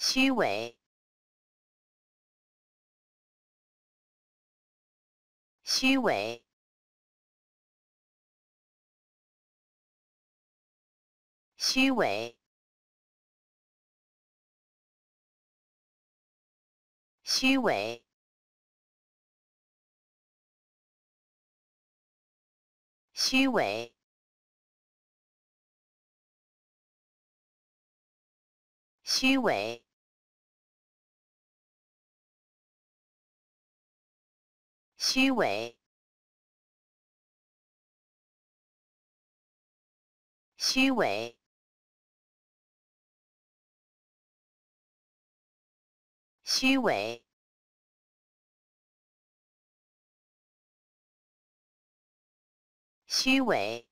虚伪，虚伪，虚伪，虚伪，虚伪，虚伪。虚伪，虚伪，虚伪，虚伪。